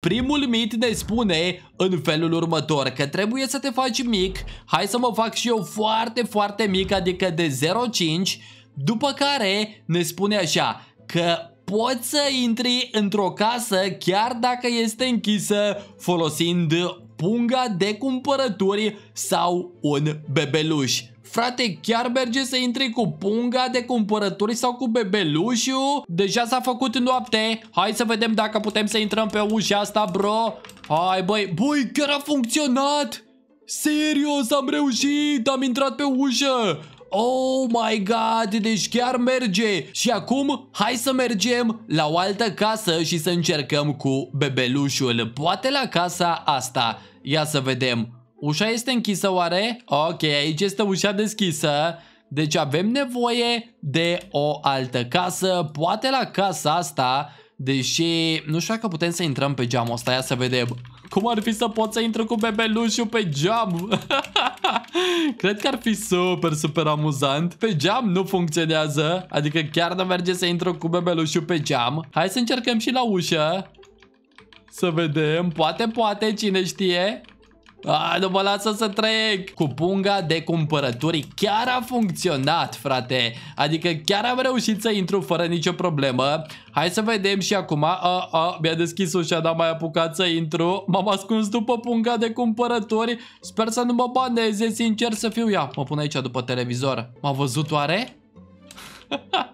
Primul mit ne spune în felul următor că trebuie să te faci mic, hai să mă fac și eu foarte, foarte mic, adică de 0,5, după care ne spune așa că poți să intri într-o casă chiar dacă este închisă folosind punga de cumpărături sau un bebeluș. Frate, chiar merge să intri cu punga de cumpărături sau cu bebelușul? Deja s-a făcut noapte. Hai să vedem dacă putem să intrăm pe ușa asta, bro. Hai, băi, băi, chiar a funcționat! Serios, am reușit! Am intrat pe ușă! Oh my god, deci chiar merge! Și acum, hai să mergem la o altă casă și să încercăm cu bebelușul. Poate la casa asta. Ia să vedem. Ușa este închisă oare? Ok, aici este ușa deschisă. Deci avem nevoie de o altă casă. Poate la casa asta Deși nu știu dacă putem să intrăm pe geamul ăsta, ia să vedem. Cum ar fi să pot să intru cu bebelușul pe geam? Cred că ar fi super, super amuzant. Pe geam nu funcționează, adică chiar nu merge să intru cu bebelușul pe geam. Hai să încercăm și la ușă. Să vedem, poate, poate, cine știe. A, nu mă lasă să trec! Cu punga de cumpărături chiar a funcționat, frate. Adică chiar am reușit să intru fără nicio problemă. Hai să vedem și acum. A, a, mi-a deschis ușa, dar mai apucat să intru. M-am ascuns după punga de cumpărături. Sper să nu mă baneze, sincer să fiu. Ia, mă pun aici după televizor. M-a văzut oare?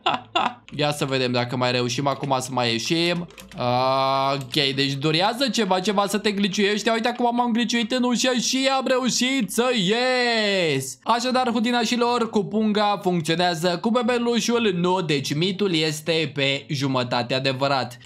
Ia să vedem dacă mai reușim acum să mai ieșim uh, Ok, deci durează ceva, ceva să te gliciuiești Uite acum m-am gliciuit în ușă și am reușit să ies Așadar, hudinașilor, cu punga funcționează cu bebelușul nu Deci mitul este pe jumătate adevărat